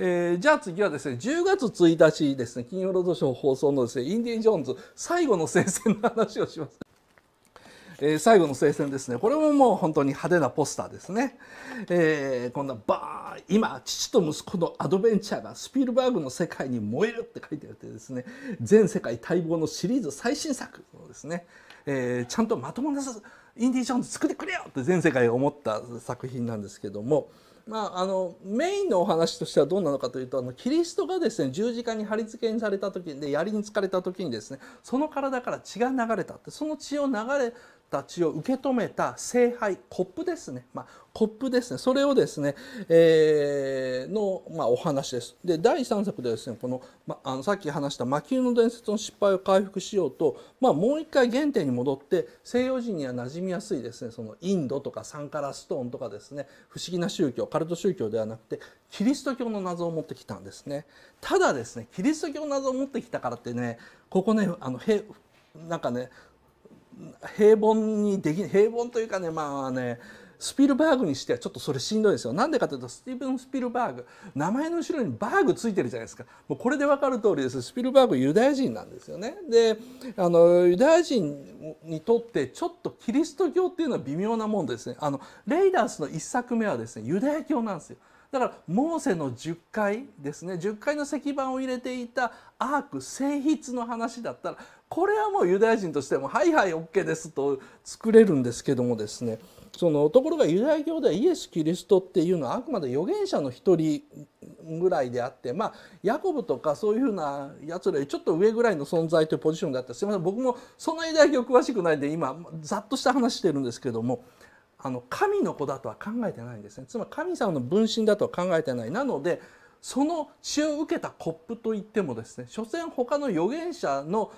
えー、じゃあ次はですね10月1日ですね金曜ロードショー放送のですねインディ・ジョーンズ最後の聖戦の話をします。えー、最後の聖戦ですねこれももう本当に派手なポスターですね、えー、こんなバーン今父と息子のアドベンチャーがスピルバーグの世界に燃えるって書いてあってですね全世界待望のシリーズ最新作のですね、えー、ちゃんとまともなインディ・ジョーンズ作ってくれよって全世界が思った作品なんですけども、まあ、あのメインのお話としてはどうなのかというとあのキリストがですね十字架に貼り付けにされた時で槍に疲れた時にですねその体から血が流れたってその血を流れたちを受け止めた聖杯コップですね、まあ、コップですねそれをですね、えー、の、まあ、お話です。で第3作ではですねこの,、まあのさっき話した魔球の伝説の失敗を回復しようと、まあ、もう一回原点に戻って西洋人には馴染みやすいですねそのインドとかサンカラストーンとかですね不思議な宗教カルト宗教ではなくてキリスト教の謎を持ってきたんですね。ただですねキリスト教の謎を持ってきたからってねここねあのへなんかね平凡にでき平凡というかねまあねスピルバーグにしてはちょっとそれしんどいですよ。なんでかというとスティーブン・スピルバーグ名前の後ろにバーグついてるじゃないですか。もうこれで分かる通りですスピルバーグユダヤ人なんですよね。であのユダヤ人にとってちょっとキリスト教っていうのは微妙なもんですね。あのレイダースの1作目はですねユダヤ教なんですよ。だからモーセの10回ですね10回の石板を入れていたアーク聖筆の話だったらこれはもうユダヤ人としても「はいはい OK です」と作れるんですけどもですねそのところがユダヤ教ではイエス・キリストっていうのはあくまで預言者の一人ぐらいであってまあヤコブとかそういうふうなやつらよりちょっと上ぐらいの存在というポジションであってすみません僕もそんなユダヤ教詳しくないんで今ざっとした話してるんですけども。あの神の子だとは考えてないんですねつまり神様の分身だとは考えてないなのでその血を受けたコップといってもですね所詮他の預言者の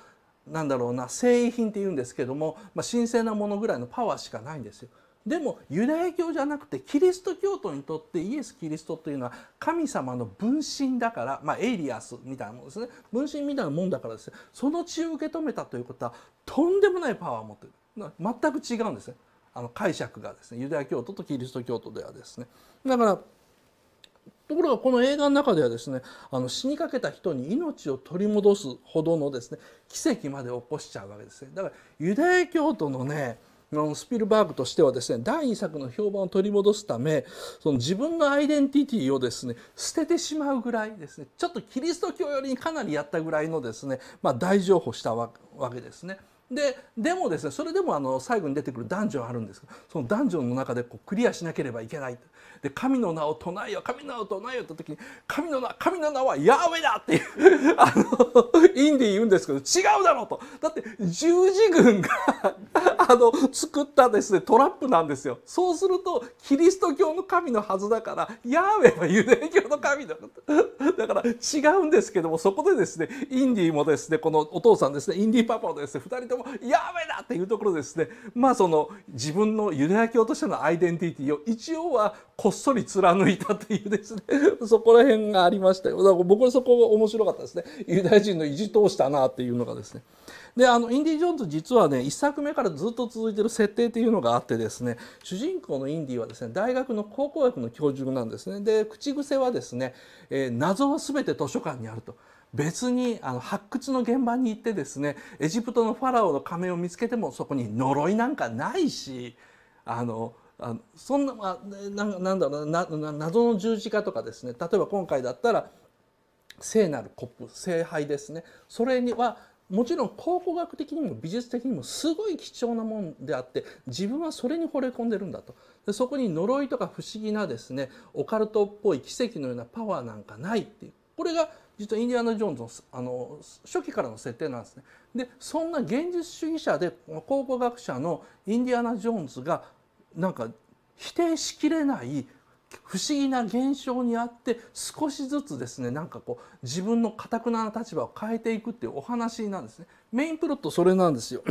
なんだろうな繊維品っていうんですけども、まあ、神聖なものぐらいのパワーしかないんですよ。でもユダヤ教じゃなくてキリスト教徒にとってイエス・キリストというのは神様の分身だから、まあ、エイリアスみたいなものですね分身みたいなもんだからですねその血を受け止めたということはとんでもないパワーを持ってる全く違うんですねあの解釈がですねユダヤ教徒とキリスト教徒ではですね。だからところがこの映画の中ではですねあの死にかけた人に命を取り戻すほどのですね奇跡まで起こしちゃうわけですね。だからユダヤ教徒のねスピルバーグとしてはですね第2作の評判を取り戻すためその自分のアイデンティティをですね捨ててしまうぐらいですねちょっとキリスト教寄りにかなりやったぐらいのですね、まあ、大譲歩したわけですね。ででもですねそれでもあの最後に出てくるダンジョンあるんですけどそのダンジョンの中でこうクリアしなければいけないで神の名を唱えよ神の名を唱えよって時に神の名神の名はヤーウェだっていうあのインディー言うんですけど違うだろうとだって十字軍があの作ったですねトラップなんですよそうするとキリスト教の神のはずだからヤーウェはユダヤ教の神だだから違うんですけどもそこでですねインディーもですねこのお父さんですねインディーパパをですね2人とももやべえだっていうところですねまあその自分のユダヤ教としてのアイデンティティを一応はこっそり貫いたというですねそこら辺がありましたよだから僕はそこが面白かったですねユダヤ人の意地通したなっていうのがですねであのインディ・ジョーンズ実はね1作目からずっと続いてる設定っていうのがあってですね主人公のインディはですね大学の考古学の教授なんですねで口癖はですね、えー、謎は全て図書館にあると。別にあの発掘の現場に行ってですねエジプトのファラオの仮面を見つけてもそこに呪いなんかないしあのあのそんなななんだろうな謎の十字架とかですね例えば今回だったら聖なるコップ聖杯ですねそれにはもちろん考古学的にも美術的にもすごい貴重なもんであって自分はそれに惚れ込んでるんだとでそこに呪いとか不思議なですねオカルトっぽい奇跡のようなパワーなんかないっていうこれが実はインディアナ・ジョーンズのあの初期からの設定なんですね。でそんな現実主義者で考古学者のインディアナ・ジョーンズがなんか否定しきれない不思議な現象にあって少しずつですねなんかこう自分のかたくなな立場を変えていくっていうお話なんですね。メインプロットそれなんですよ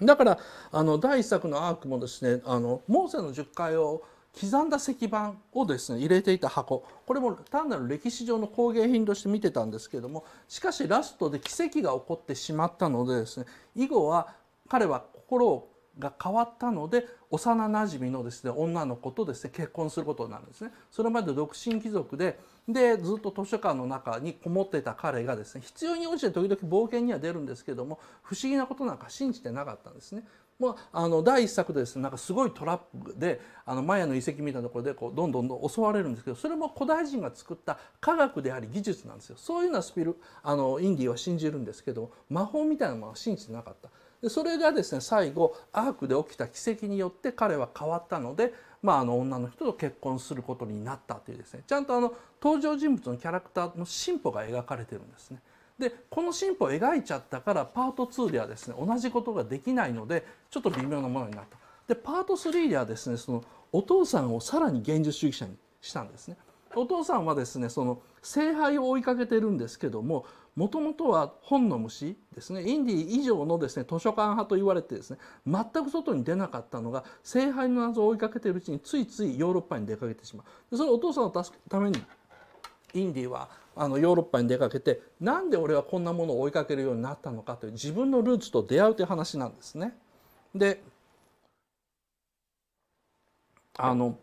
だからあの第1作のアークもですねあのモーセの10回を刻んだ石板をですね入れていた箱これも単なる歴史上の工芸品として見てたんですけどもしかしラストで奇跡が起こってしまったのでですね以後は彼は心が変わったので幼なじみのですね女の子とですね結婚することになるんですね。それまで独身貴族ででずっと図書館の中にこもってた彼がですね必要に応じて時々冒険には出るんですけども不思議なことなんか信じてなかったんですね。まあ、あの第一作でですねなんかすごいトラップであのマヤの遺跡みたいなところでこうどんどんどん襲われるんですけどそれも古代人が作った科学であり技術なんですよそういうのはスピルあのインディは信じるんですけど魔法みたいなものは信じてなかったでそれがですね最後アークで起きた奇跡によって彼は変わったので、まあ、あの女の人と結婚することになったというですねちゃんとあの登場人物のキャラクターの進歩が描かれてるんですね。でこの進歩を描いちゃったからパート2ではですね同じことができないのでちょっと微妙なものになった。でパート3ではですねそのお父さんをさらに現実主義者にしたんですね。お父さんはですねその聖杯を追いかけてるんですけどももともとは本の虫ですねインディ以上のですね図書館派と言われてですね全く外に出なかったのが聖杯の謎を追いかけてるうちについついヨーロッパに出かけてしまうでそれお父さんるためにインディはあのヨーロッパに出かけてなんで俺はこんなものを追いかけるようになったのかという自分のルーツと出会うという話なんですね。であの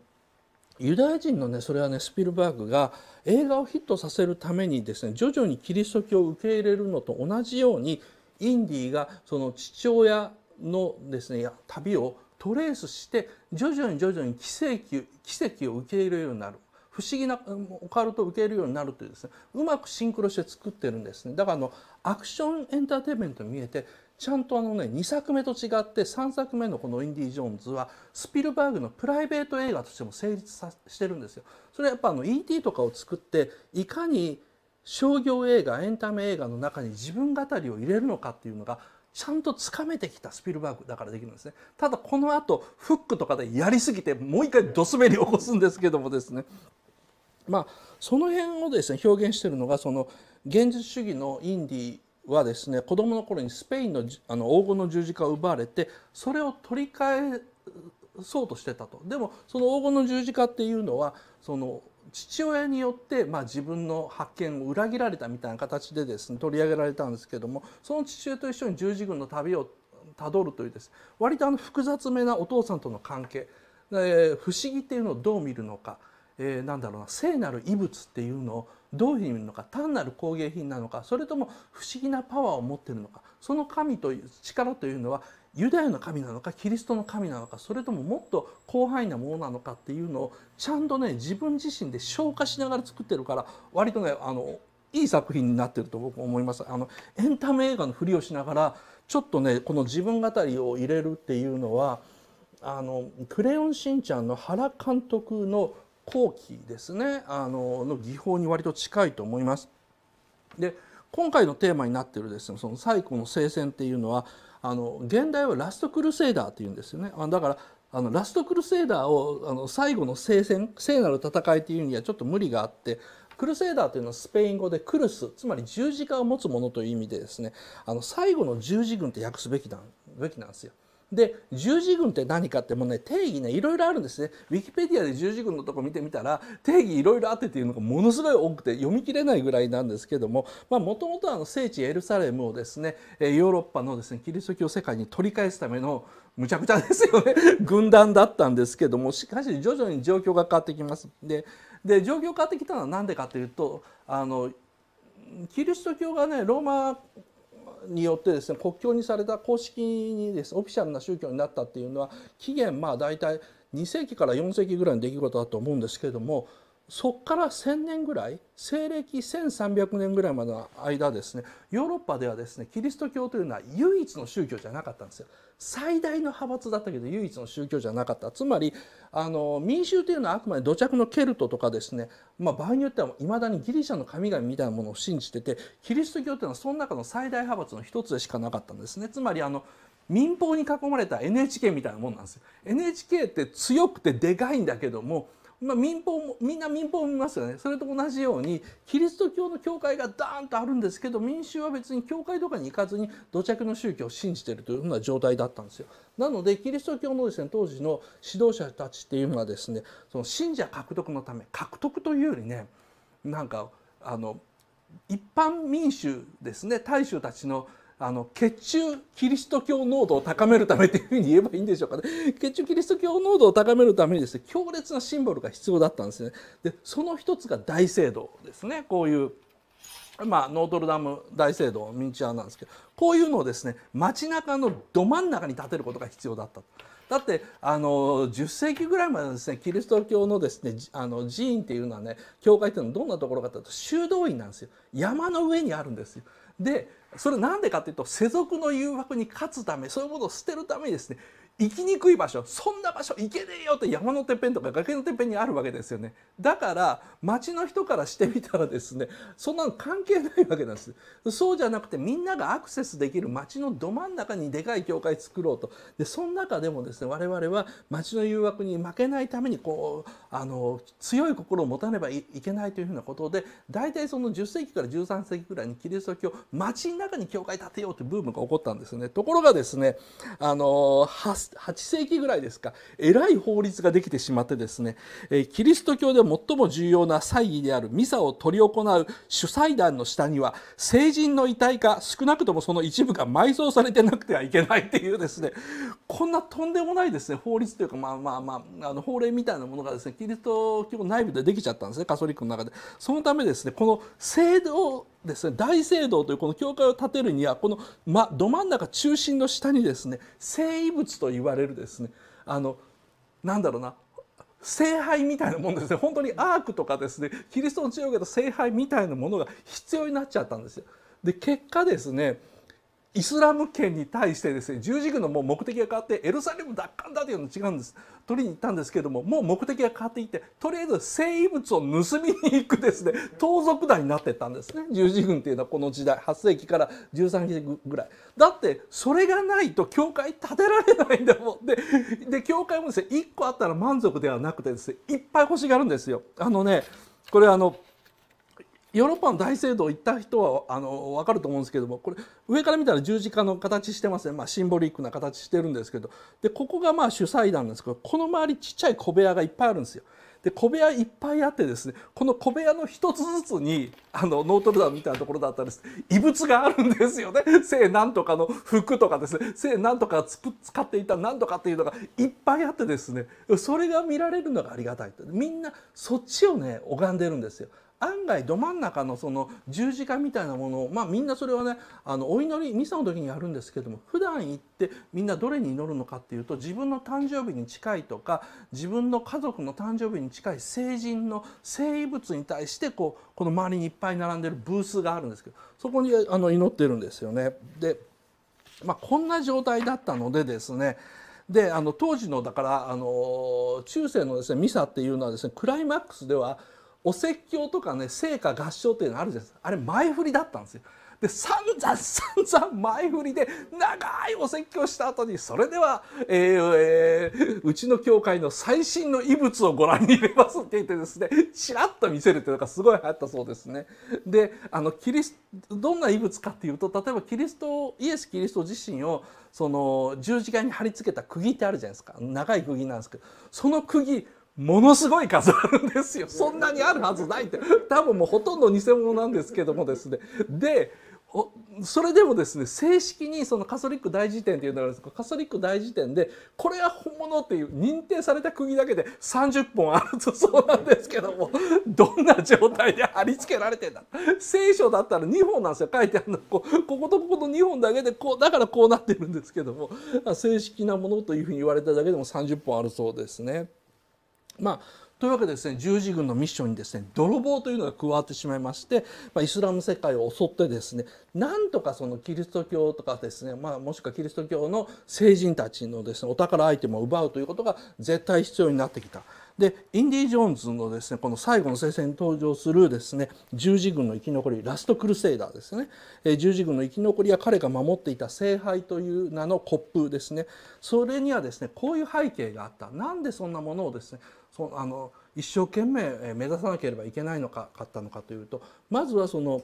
ユダヤ人のねそれはねスピルバーグが映画をヒットさせるためにですね徐々にキリスト教を受け入れるのと同じようにインディがその父親のですね旅をトレースして徐々に徐々に奇跡奇跡を受け入れるようになる不思議なオカルトを受けるようになるというですねうまくシンクロして作ってるんですねだからあのアクションエンターテインメントに見えてちゃんとあのね2作目と違って3作目のこの「インディ・ジョーンズ」はスピルバーグのプライベート映画としても成立さしてるんですよ。それはやっぱあの E.T. とかを作っていかに商業映画エンタメ映画の中に自分語りを入れるのかっていうのがちゃんとつかめてきたスピルバーグだからできるんですねただこのあとフックとかでやりすぎてもう一回ドスベり起こすんですけどもですねまあ、その辺をですね表現しているのがその現実主義のインディはですね子供の頃にスペインのあの黄金の十字架を奪われてそれを取り返そうとしてたと。でもその黄金の十字架っていうのはその父親によって、まあ、自分の発見を裏切られたみたいな形でです、ね、取り上げられたんですけどもその父親と一緒に十字軍の旅をたどるというです、割とあの複雑めなお父さんとの関係、不思議っていうのをどう見るのか。えー、なんだろうな聖なる異物っていうのをどういう意味なのか単なる工芸品なのかそれとも不思議なパワーを持ってるのかその神という力というのはユダヤの神なのかキリストの神なのかそれとももっと広範囲なものなのかっていうのをちゃんとね自分自身で消化しながら作ってるから割とねあのいい作品になってると僕思いますあのエンタメ映画のふりをしながらちょっとねこの自分語りを入れるっていうのはあの「クレヨンしんちゃん」の原監督の「後期ですねあのの技法に割と近いと思います。で今回のテーマになってるですねその最古の聖戦っていうのはあの現代はラストクルセイダーっていうんですよね。だからあのラストクルセイダーをあの最後の聖戦聖なる戦いっていうにはちょっと無理があってクルセイダーというのはスペイン語でクルスつまり十字架を持つものという意味でですねあの最後の十字軍って訳すべきなんべきなんですよ。で十字軍って何かってもね定義ねいろいろあるんですねウィキペディアで十字軍のとこ見てみたら定義いろいろあってっていうのがものすごい多くて読み切れないぐらいなんですけどももともとの聖地エルサレムをですねヨーロッパのですねキリスト教世界に取り返すためのむちゃくちゃですよね 軍団だったんですけどもしかし徐々に状況が変わってきます。でで状況変わってきたのは何でかというとあのキリスト教がねローマによってですね国境にされた公式にですオフィシャルな宗教になったっていうのは期限。まあ大体2世紀から4世紀ぐらいの出来事だと思うんですけれどもそこから1,000年ぐらい西暦1300年ぐらいまでの間ですねヨーロッパではですねキリスト教というのは唯一の宗教じゃなかったんですよ。最大の派閥だったけど唯一の宗教じゃなかったつまりあの民衆というのはあくまで土着のケルトとかですね、まあ、場合によってはいまだにギリシャの神々みたいなものを信じててキリスト教というのはその中の最大派閥の一つでしかなかったんですね。つまりあの民放に囲まれた NHK みたいなもんなんですよ。NHK って強くてでかいんだけどもまあ、民放もみんな民放を見ますよねそれと同じようにキリスト教の教会がダーンとあるんですけど民衆は別に教会とかに行かずに土着の宗教を信じてるというような状態だったんですよ。なのでキリスト教のですね当時の指導者たちっていうのはですねその信者獲得のため獲得というよりねなんかあの一般民衆ですね大衆たちのあの血中キリスト教濃度を高めるためというふうに言えばいいんでしょうかね 血中キリスト教濃度を高めるためにですね強烈なシンボルが必要だったんですねでその一つが大聖堂ですねこういうまあ、ノートルダム大聖堂ミニチュアなんですけどこういうのをですね街中のど真ん中に建てることが必要だっただってあの10世紀ぐらいまでですねキリスト教のですねあの寺院っていうのはね教会っていうのはどんなところかというと修道院なんですよ山の上にあるんですよ。でそれなんでかっていうと世俗の誘惑に勝つためそういうものを捨てるためにですね行きにくい場所そんな場所行けねえよって山のてっぺんとか崖のてっぺんにあるわけですよねだから町の人からしてみたらですねそんなの関係ないわけなんですそうじゃなくてみんながアクセスできる町のど真ん中にでかい教会作ろうとでその中でもですね我々は町の誘惑に負けないためにこうあの強い心を持たねばいけないというふうなことで大体その10世紀から13世紀ぐらいにキリスト教町の中に教会建てようというブームが起こったんですねところがですねあの 8, 世紀ぐらいですかえらい法律ができてしまってですね、えキリスト教で最も重要な祭儀であるミサを執り行う主祭壇の下には成人の遺体か少なくともその一部が埋葬されてなくてはいけないっていうですねこんなとんでもないですね法律というかまあまあまああの法令みたいなものがですねキリスト教内部でできちゃったんですねカソリックの中で。そのためですねこの聖堂ですね大聖堂というこの教会を建てるにはこの、ま、ど真ん中中心の下にですね聖遺物と言われるですねあのなんだろうな聖杯みたいなもんですね本当にアークとかですねキリストの強いけど聖杯みたいなものが必要になっちゃったんですよ。で結果ですねイスラム圏に対してですね十字軍のもう目的が変わってエルサレム奪還だというの違うんです取りに行ったんですけどももう目的が変わっていてとりあえず生物を盗みに行くですね盗賊団になってったんですね十字軍っていうのはこの時代8世紀から13世紀ぐらいだってそれがないと教会建てられないんだもんでで教会もですね1個あったら満足ではなくてですねいっぱい欲しがるんですよあのねこれあのヨーロッパの大聖堂行った人はあの分かると思うんですけどもこれ上から見たら十字架の形してますね、まあ、シンボリックな形してるんですけどでここがまあ主祭壇なんですけどこの周りちっちゃい小部屋がいっぱいあるんですよ。で小部屋いっぱいあってですねこの小部屋の一つずつにあのノートルダムみたいなところだったんです異物があるんですよね聖なんとかの服とかですね聖なんとかつく使っていたなんとかっていうのがいっぱいあってですねそれが見られるのがありがたいとみんなそっちをね拝んでるんですよ。案外ど真ん中のその十字架みたいなものを、まあ、みんなそれはねあのお祈りミサの時にやるんですけども普段行ってみんなどれに祈るのかっていうと自分の誕生日に近いとか自分の家族の誕生日に近い成人の生物に対してこうこの周りにいっぱい並んでるブースがあるんですけどそこにあの祈ってるんですよね。でまあ、こんな状態だったのでですねであの当時のだからあの中世のです、ね、ミサっていうのはですねクライマックスではお説教とかね聖歌合唱っていうのあるじゃないですかあれ前振りだったんですよ。で散々散々前振りで長いお説教した後にそれでは、えーえー、うちの教会の最新の遺物をご覧に入れますって言ってですねちらっと見せるっていうのがすごい流行ったそうですね。であのキリスどんな遺物かっていうと例えばキリストイエス・キリスト自身をその十字架に貼り付けた釘ってあるじゃないですか長い釘なんですけどその釘ものすごい数あるんですよ。そんなにあるはずないって。多分もうほとんど偽物なんですけどもですね。で、それでもですね、正式にそのカソリック大辞典っていうのがあるんですけど、カソリック大辞典で、これは本物っていう認定された釘だけで30本あるとそうなんですけども、どんな状態で貼り付けられてんだ。聖書だったら2本なんですよ。書いてあるの。ここことここと2本だけで、こう、だからこうなってるんですけども、正式なものというふうに言われただけでも30本あるそうですね。まあというわけでですね十字軍のミッションにですね泥棒というのが加わってしまいまして、まあ、イスラム世界を襲ってですねなんとかそのキリスト教とかですね、まあ、もしくはキリスト教の聖人たちのですねお宝アイテムを奪うということが絶対必要になってきた。でインディ・ジョーンズのですねこの最後の聖戦に登場するですね十字軍の生き残りラストクルセイダーですね、え十字軍の生き残りや彼が守っていた聖杯という名のコップですねそれにはですねこういう背景があったなんでそんなものをですねそあの一生懸命目指さなければいけないのかかったのかというとまずはその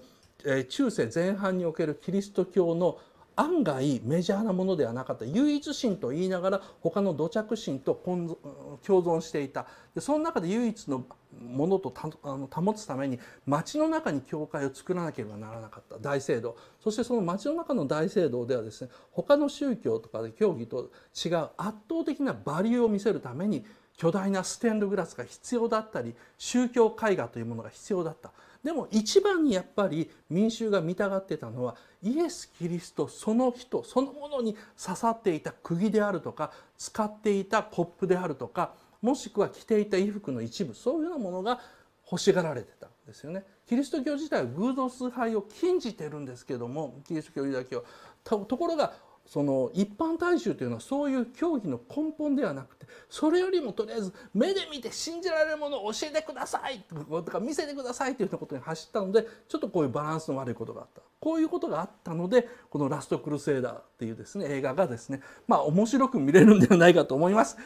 中世前半におけるキリスト教の案外メジャーなものではなかった唯一神と言いながら他の土着神と共存していたでその中で唯一のものとあの保つために町の中に教会を作らなければならなかった大聖堂そしてその町の中の大聖堂ではですね他の宗教とかで教義と違う圧倒的なバリューを見せるために巨大なステンドグラスが必要だったり宗教絵画というものが必要だったでも一番にやっぱり民衆が見たがってたのはイエス・キリストその人そのものに刺さっていた釘であるとか使っていたコップであるとかもしくは着ていた衣服の一部そういうようなものが欲しがられてたんですよね。キリスト教自体は偶像崇拝を禁じてるんですけどもキリスト教ユダ教ところがその一般大衆というのはそういう教義の根本ではなくてそれよりもとりあえず目で見て信じられるものを教えてくださいとか見せてくださいというようなことに走ったのでちょっとこういうバランスの悪いことがあったこういうことがあったのでこの「ラストクルセーダー」っていうですね映画がですねまあ面白く見れるんではないかと思います。